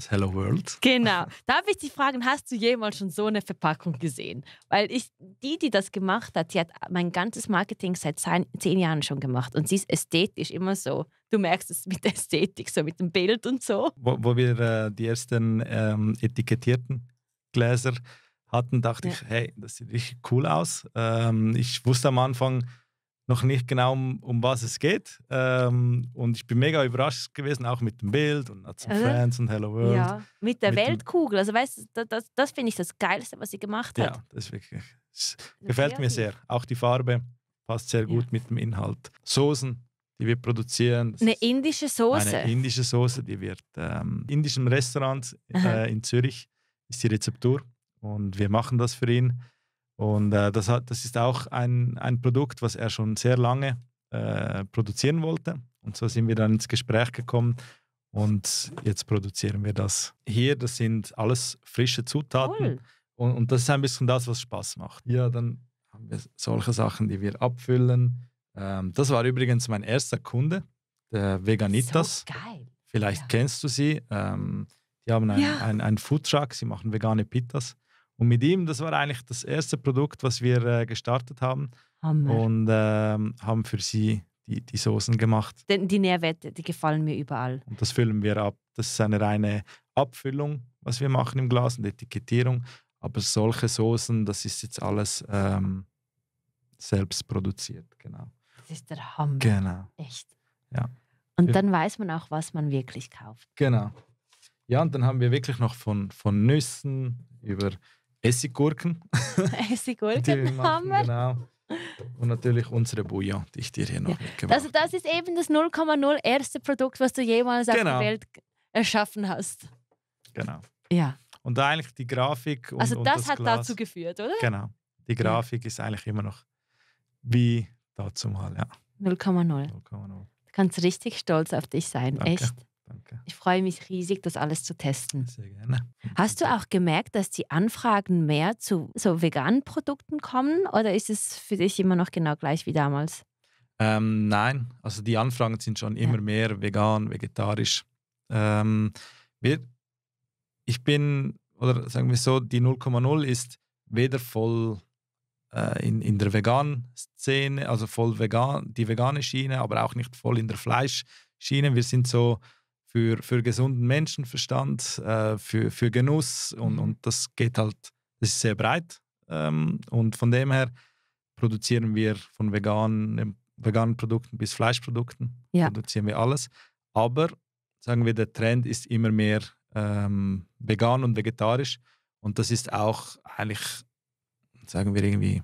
A: das Hello World.
B: Genau. Darf ich dich fragen, hast du jemals schon so eine Verpackung gesehen? Weil ich, die, die das gemacht hat, die hat mein ganzes Marketing seit zehn Jahren schon gemacht und sie ist ästhetisch immer so. Du merkst es mit der Ästhetik, so mit dem Bild und so.
A: Wo, wo wir äh, die ersten ähm, etikettierten Gläser hatten, dachte ja. ich, hey, das sieht richtig cool aus. Ähm, ich wusste am Anfang, noch nicht genau, um, um was es geht. Ähm, und ich bin mega überrascht gewesen, auch mit dem Bild und Nuts also, äh? Friends und Hello World. Ja,
B: mit der mit Weltkugel. Also weißt du, das, das, das finde ich das Geilste, was sie gemacht hat. Ja,
A: das, ist wirklich, das also gefällt mir sehr. Auch die Farbe passt sehr gut ja. mit dem Inhalt. Soßen, die wir produzieren.
B: Eine indische Soße? Eine
A: indische Soße, die wird ähm, indischem Restaurant äh, in Zürich, ist die Rezeptur. Und wir machen das für ihn. Und äh, das, hat, das ist auch ein, ein Produkt, was er schon sehr lange äh, produzieren wollte. Und so sind wir dann ins Gespräch gekommen und jetzt produzieren wir das hier. Das sind alles frische Zutaten. Cool. Und, und, das ist ein bisschen das, was Spaß macht. Ja, dann haben wir solche Sachen, die wir abfüllen. Ähm, das war übrigens mein erster Kunde, der Veganitas. So geil. Vielleicht ja. kennst du sie. Ähm, die haben einen ja. ein, ein Foodtruck, sie machen vegane Pitas. Und mit ihm, das war eigentlich das erste Produkt, was wir äh, gestartet haben. Hammer. Und äh, haben für sie die, die Soßen gemacht.
B: Die, die Nährwerte, die gefallen mir überall.
A: Und das füllen wir ab. Das ist eine reine Abfüllung, was wir machen im Glas und Etikettierung. Aber solche Soßen, das ist jetzt alles ähm, selbst produziert, genau. Das ist der Hammer. Genau. Echt. Ja. Und dann
B: weiß man auch, was man wirklich kauft.
A: Genau. Ja, und dann haben wir wirklich noch von, von Nüssen über Essiggurken.
B: Essiggurken haben wir. Genau.
A: Und natürlich unsere Bouillon, die ich dir hier noch ja. mitgebracht habe.
B: Also das ist eben das 0,0 erste Produkt, was du jemals genau. auf der genau. Welt erschaffen hast.
A: Genau. Ja. Und eigentlich die Grafik und Also und das, das, hat Glas, dazu geführt, oder? Genau. Die Grafik ja. ist eigentlich immer noch wie dazu mal, ja.
B: 0,0. 0,0. Du kannst richtig stolz auf dich sein, Danke. echt. Danke. Ich freue mich riesig, das alles zu testen. Sehr gerne. Hast du auch gemerkt, dass die Anfragen mehr zu so veganen Produkten kommen oder ist es für dich immer noch genau gleich wie damals?
A: Ähm, nein, also die Anfragen sind schon immer ja. mehr vegan, vegetarisch. Ähm, wir, ich bin, oder sagen wir so, die 0,0 ist weder voll äh, in, in der veganen Szene, also voll vegan, die vegane Schiene, aber auch nicht voll in der Fleischschiene. Wir sind so für, für gesunden Menschenverstand, äh, für, für Genuss und, mhm. und das geht halt, das ist sehr breit. Ähm, und von dem her produzieren wir von veganen, ähm, veganen Produkten bis Fleischprodukten, ja. produzieren wir alles. Aber sagen wir, der Trend ist immer mehr ähm, vegan und vegetarisch. Und das ist auch eigentlich, sagen wir irgendwie,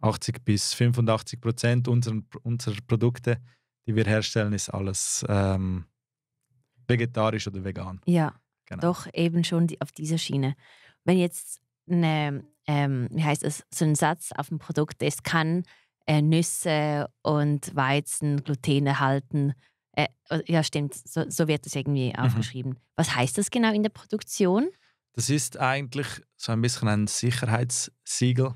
A: 80 bis 85 Prozent unserer, unserer Produkte, die wir herstellen, ist alles ähm, vegetarisch oder vegan. Ja,
B: genau. doch eben schon die, auf dieser Schiene. Wenn jetzt eine, ähm, wie heißt es, so ein Satz auf dem Produkt ist, kann äh, Nüsse und Weizen Gluten erhalten. Äh, äh, ja, stimmt, so, so wird das irgendwie mhm. aufgeschrieben. Was heißt das genau in der Produktion?
A: Das ist eigentlich so ein bisschen ein Sicherheitssiegel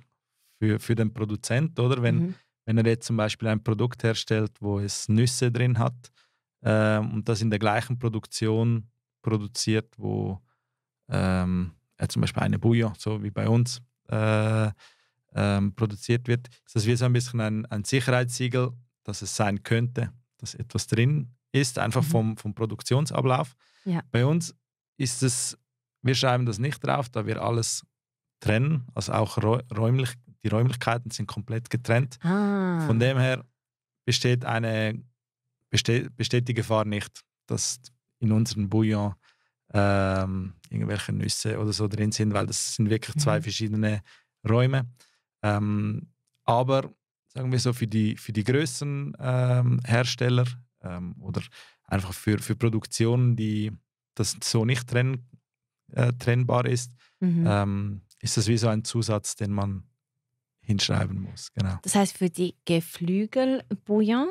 A: für, für den Produzent, oder? Wenn, mhm. wenn er jetzt zum Beispiel ein Produkt herstellt, wo es Nüsse drin hat, ähm, und das in der gleichen Produktion produziert, wo ähm, äh, zum Beispiel eine Bouillon, so wie bei uns, äh, ähm, produziert wird, ist das wie so ein bisschen ein, ein, Sicherheitssiegel, dass es sein könnte, dass etwas drin ist, einfach mhm. vom, vom Produktionsablauf. Ja. Bei uns ist es, wir schreiben das nicht drauf, da wir alles trennen, also auch räumlich, die Räumlichkeiten sind komplett getrennt. Ah. Von dem her besteht eine besteht, die Gefahr nicht, dass in unserem Bouillon ähm, irgendwelche Nüsse oder so drin sind, weil das sind wirklich zwei mhm. verschiedene Räume. Ähm, aber sagen wir so, für die, für die größeren ähm, Hersteller ähm, oder einfach für, für Produktionen, die das so nicht trenn, äh, trennbar ist, mhm. ähm, ist das wie so ein Zusatz, den man hinschreiben muss. Genau.
B: Das heißt, für die Geflügelbouillon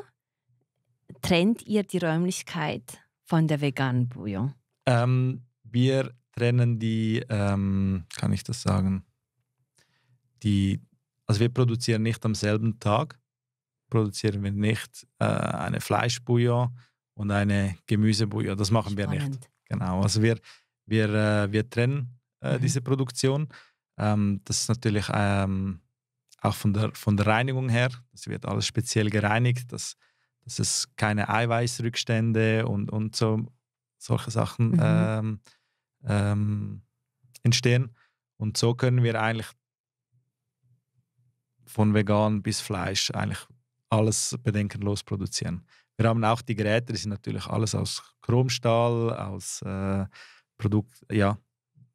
B: trennt ihr die Räumlichkeit von der veganen Bouillon?
A: Ähm, wir trennen die, ähm, kann ich das sagen? Die, also wir produzieren nicht am selben Tag, produzieren wir nicht äh, eine Fleischbouillon und eine Gemüsebouillon. Das machen Spannend. wir nicht. Genau. Also wir, wir, äh, wir trennen äh, mhm. diese Produktion. Ähm, das ist natürlich ähm, auch von der, von der Reinigung her. Das wird alles speziell gereinigt. Das, dass es keine Eiweißrückstände und, und so, solche Sachen mhm. ähm, ähm, entstehen. Und so können wir eigentlich von vegan bis Fleisch eigentlich alles bedenkenlos produzieren. Wir haben auch die Geräte, die sind natürlich alles aus Chromstahl, aus äh, Produkt, ja.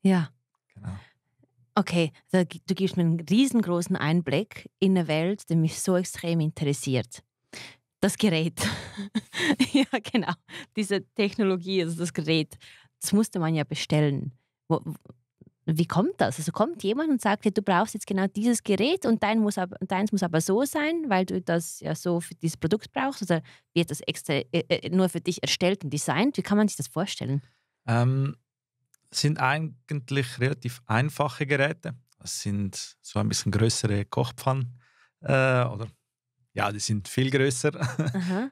B: Ja. Genau. Okay, du gibst mir einen riesengroßen Einblick in eine Welt, die mich so extrem interessiert das Gerät. ja, genau. Diese Technologie, also das Gerät. Das musste man ja bestellen. Wo, wie kommt das? Also kommt jemand und sagt dir, du brauchst jetzt genau dieses Gerät und dein muss aber, deins muss aber so sein, weil du das ja so für dieses Produkt brauchst oder wird das extra äh, äh, nur für dich erstellt und designt? Wie kann man sich das vorstellen?
A: Ähm, sind eigentlich relativ einfache Geräte. Es sind so ein bisschen größere Kochpfannen äh, oder ja, die sind viel größer.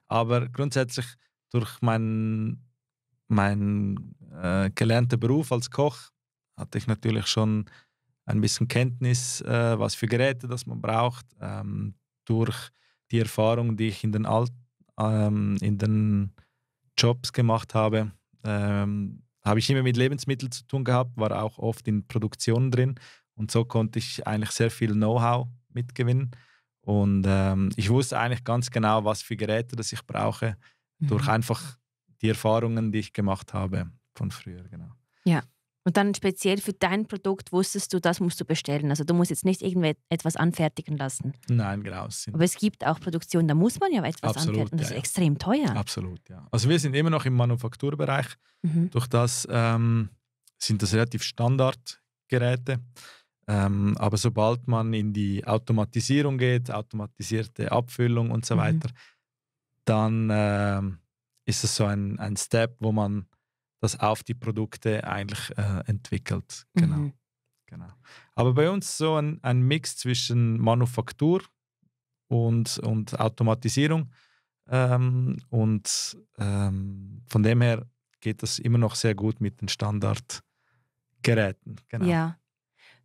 A: Aber grundsätzlich durch meinen mein, äh, gelernten Beruf als Koch hatte ich natürlich schon ein bisschen Kenntnis, äh, was für Geräte das man braucht. Ähm, durch die Erfahrung, die ich in den, Alt, ähm, in den Jobs gemacht habe, ähm, habe ich immer mit Lebensmitteln zu tun gehabt, war auch oft in Produktionen drin und so konnte ich eigentlich sehr viel Know-how mitgewinnen. Und ähm, ich wusste eigentlich ganz genau, was für Geräte das ich brauche, mhm. durch einfach die Erfahrungen, die ich gemacht habe von früher. Genau.
B: Ja. Und dann speziell für dein Produkt wusstest du, das musst du bestellen. Also du musst jetzt nicht irgendetwas anfertigen lassen.
A: Nein, genau. Aber es
B: gibt auch Produktionen, da muss man ja etwas Absolut, anfertigen. Das ja, ist ja. extrem teuer.
A: Absolut, ja. Also wir sind immer noch im Manufakturbereich. Mhm. Durch das ähm, sind das relativ Standardgeräte. Ähm, aber sobald man in die Automatisierung geht, automatisierte Abfüllung und so mhm. weiter, dann äh, ist es so ein, ein Step, wo man das auf die Produkte eigentlich äh, entwickelt. Genau. Mhm. genau. Aber bei uns so ein, ein Mix zwischen Manufaktur und, und Automatisierung. Ähm, und ähm, von dem her geht das immer noch sehr gut mit den Standardgeräten. Genau. Ja.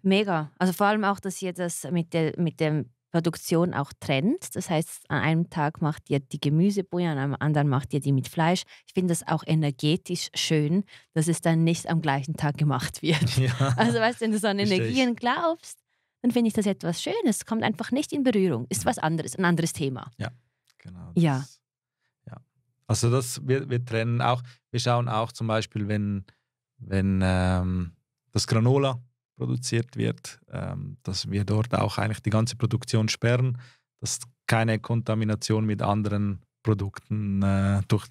B: Mega. Also vor allem auch, dass ihr das mit der, mit der Produktion auch trennt. Das heißt, an einem Tag macht ihr die Gemüsebouillon, an einem anderen macht ihr die mit Fleisch. Ich finde das auch energetisch schön, dass es dann nicht am gleichen Tag gemacht wird. Ja. Also weißt du, wenn du so an Energien glaubst, dann finde ich das etwas Schönes. Kommt einfach nicht in Berührung. Ist was anderes, ein anderes Thema. Ja, genau. Das, ja.
A: ja. Also das, wir, wir trennen auch, wir schauen auch zum Beispiel, wenn, wenn ähm, das Granola produziert wird, ähm, dass wir dort auch eigentlich die ganze Produktion sperren, dass keine Kontamination mit anderen Produkten äh, durch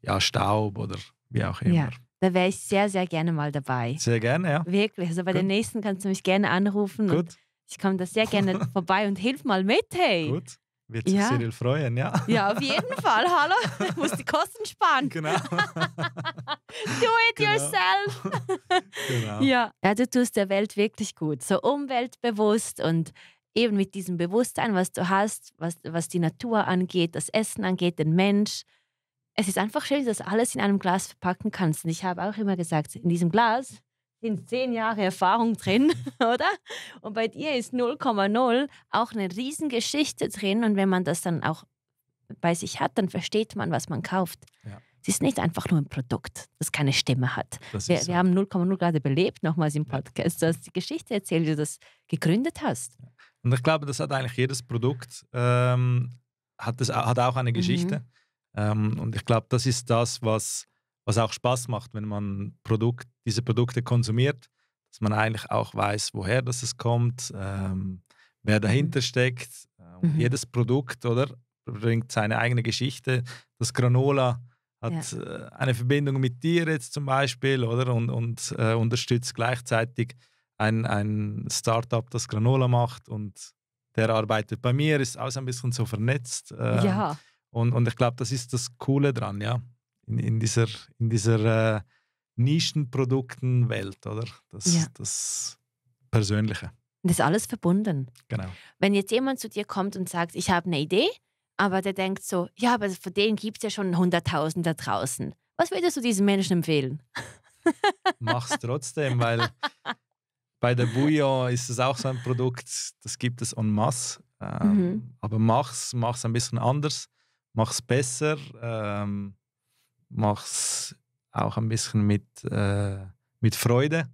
A: ja, Staub oder wie auch immer. Ja.
B: Da wäre ich sehr, sehr gerne mal dabei.
A: Sehr gerne, ja.
B: Wirklich. Also bei Gut. den nächsten kannst du mich gerne anrufen. Gut. Ich komme da sehr gerne vorbei und hilf mal mit, hey. Gut.
A: Wird sich ja. Cyril freuen, ja.
B: Ja, auf jeden Fall. Hallo, ich muss die Kosten sparen. Genau. Do it genau. yourself.
A: genau. Ja.
B: ja, du tust der Welt wirklich gut. So umweltbewusst und eben mit diesem Bewusstsein, was du hast, was, was die Natur angeht, das Essen angeht, den Mensch. Es ist einfach schön, dass du das alles in einem Glas verpacken kannst. Und ich habe auch immer gesagt, in diesem Glas sind zehn Jahre Erfahrung drin, oder? Und bei dir ist 0,0 auch eine Riesengeschichte drin. Und wenn man das dann auch bei sich hat, dann versteht man, was man kauft. Ja. Sie ist nicht einfach nur ein Produkt, das keine Stimme hat. Wir, so. wir, haben 0,0 gerade belebt, nochmals im Podcast. Du hast die Geschichte erzählt, wie du das gegründet hast.
A: Und ich glaube, das hat eigentlich jedes Produkt, ähm, hat, das, hat auch eine mhm. Geschichte. Mhm. Ähm, und ich glaube, das ist das, was was auch Spaß macht, wenn man Produkt, diese Produkte konsumiert, dass man eigentlich auch weiß, woher das es kommt, ähm, wer dahinter mhm. steckt. Ähm, mhm. Jedes Produkt oder bringt seine eigene Geschichte. Das Granola hat ja. Äh, eine Verbindung mit dir jetzt zum Beispiel oder und, und äh, unterstützt gleichzeitig ein, ein Startup, das Granola macht und der arbeitet bei mir, ist auch ein bisschen so vernetzt. Äh, ja. Und, und ich glaube, das ist das Coole dran, ja in, in dieser, in dieser äh, Nischenproduktenwelt, oder? Das, ja. das Persönliche.
B: Das ist alles verbunden. Genau. Wenn jetzt jemand zu dir kommt und sagt, ich habe eine Idee, aber der denkt so, ja, aber von denen gibt es ja schon Hunderttausende draußen. Was würdest du diesen Menschen empfehlen?
A: Mach's trotzdem, weil bei der Bouillon ist es auch so ein Produkt, das gibt es en masse. Ähm, mhm. Aber mach's, mach's ein bisschen anders, mach's besser. Ähm, mache es auch ein bisschen mit, äh, mit Freude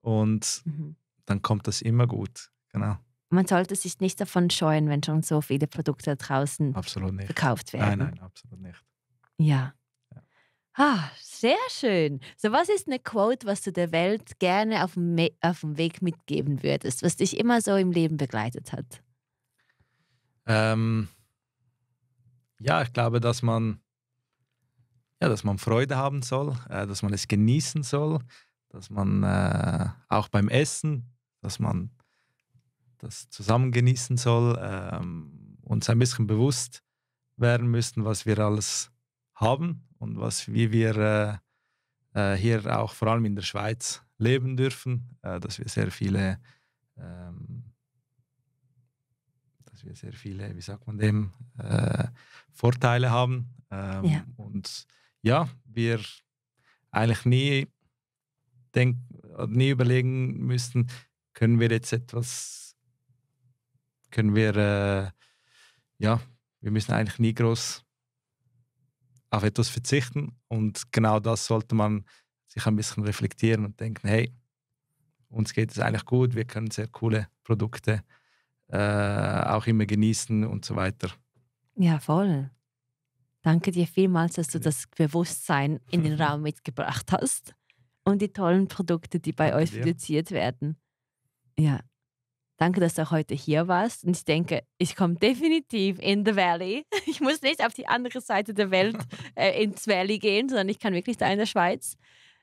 A: und mhm. dann kommt das immer gut. Genau.
B: Man sollte sich nicht davon scheuen, wenn schon so viele Produkte draußen verkauft werden. Nein, nein,
A: absolut nicht.
B: Ja. ja. Ah, sehr schön. So, was ist eine Quote, was du der Welt gerne auf dem, auf dem Weg mitgeben würdest, was dich immer so im Leben begleitet hat?
A: Ähm, ja, ich glaube, dass man ja, dass man Freude haben soll, äh, dass man es genießen soll, dass man äh, auch beim Essen, dass man das zusammen genießen soll, ähm, uns ein bisschen bewusst werden müssen, was wir alles haben und was, wie wir äh, äh hier auch vor allem in der Schweiz leben dürfen, äh, dass wir sehr viele ähm, dass wir sehr viele, wie sagt man dem, äh, Vorteile haben ähm, ja. und ja, wir eigentlich nie, denk, nie überlegen müssen, können wir jetzt etwas, können wir, äh, ja, wir müssen eigentlich nie groß auf etwas verzichten und genau das sollte man sich ein bisschen reflektieren und denken, hey, uns geht es eigentlich gut, wir können sehr coole Produkte äh, auch immer genießen und so weiter.
B: Ja, voll. Danke dir vielmals, dass du das Bewusstsein in den Raum mitgebracht hast und die tollen Produkte, die bei Danke euch dir. produziert werden. Ja. Danke, dass du heute hier warst. Und ich denke, ich komme definitiv in the Valley. Ich muss nicht auf die andere Seite der Welt äh, ins Valley gehen, sondern ich kann wirklich da in der Schweiz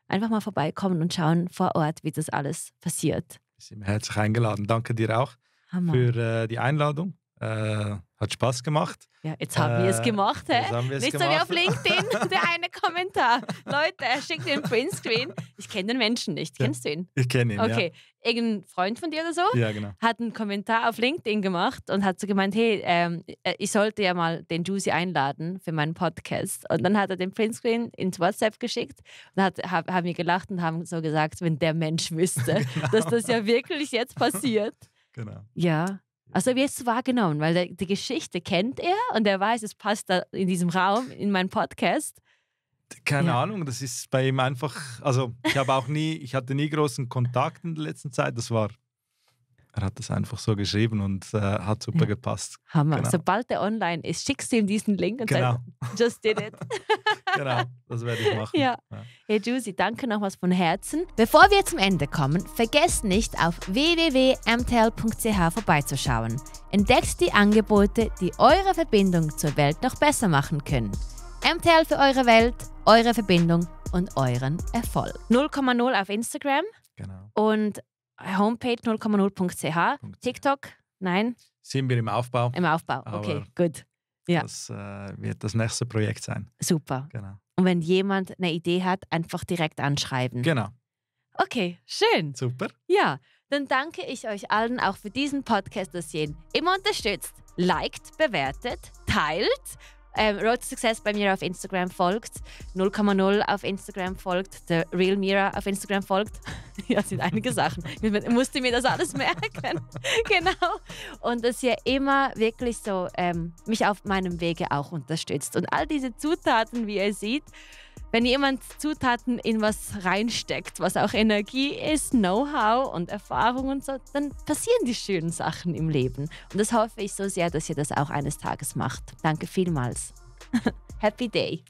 B: einfach mal vorbeikommen und schauen vor Ort, wie das alles passiert. Ich
A: bin herzlich eingeladen. Danke dir auch Hammer. für äh, die Einladung. Äh, hat Spaß gemacht. Ja, jetzt haben äh, wir es äh, gemacht. Hä? Nicht gemacht. so wie auf
B: LinkedIn, der eine Kommentar. Leute, er schickt den Printscreen. Ich kenne den Menschen nicht. Kennst du ihn? Ich kenne ihn. Okay. Ja. Irgendein Freund von dir oder so ja, genau. hat einen Kommentar auf LinkedIn gemacht und hat so gemeint: Hey, ähm, äh, ich sollte ja mal den Juicy einladen für meinen Podcast. Und dann hat er den Printscreen ins WhatsApp geschickt und hat, hab, haben wir gelacht und haben so gesagt: Wenn der Mensch wüsste, genau. dass das ja wirklich jetzt passiert. Genau. Ja. Also habe ich jetzt wahrgenommen, weil der, die Geschichte kennt er und er weiß, es passt da in diesem Raum, in meinen Podcast.
A: Keine ja. Ahnung, das ist bei ihm einfach, also ich habe auch nie, ich hatte nie großen Kontakt in der letzten Zeit, das war er hat das einfach so geschrieben und äh, hat super ja. gepasst. Hammer. Genau.
B: Sobald er online ist, schickst du ihm diesen Link und genau. sagst, just did it.
A: genau, das werde ich machen. Ja. ja.
B: Hey Juicy, danke nochmals von Herzen. Bevor wir zum Ende kommen, vergesst nicht, auf www.mtel.ch vorbeizuschauen. Entdeckt die Angebote, die eure Verbindung zur Welt noch besser machen können. MTL für eure Welt, eure Verbindung und euren Erfolg. 0,0 auf Instagram. Genau. Und Homepage 0,0.ch. TikTok? Nein?
A: Sind wir im Aufbau. Im Aufbau, okay,
B: gut. Ja.
A: Das äh, wird das nächste Projekt sein.
B: Super. Genau. Und wenn jemand eine Idee hat, einfach direkt anschreiben. Genau. Okay, schön. Super. Ja, dann danke ich euch allen auch für diesen Podcast, dass ihr ihn immer unterstützt, liked, bewertet, teilt ähm, Road to Success bei mir auf Instagram folgt, 0,0 auf Instagram folgt, The Real Mira auf Instagram folgt. ja, sind einige Sachen. Ich musste mir das alles merken. genau. Und dass ihr immer wirklich so ähm, mich auf meinem Wege auch unterstützt. Und all diese Zutaten, wie ihr seht, wenn jemand Zutaten in was reinsteckt, was auch Energie ist, Know-how und Erfahrung und so, dann passieren die schönen Sachen im Leben. Und das hoffe ich so sehr, dass ihr das auch eines Tages macht. Danke vielmals. Happy Day.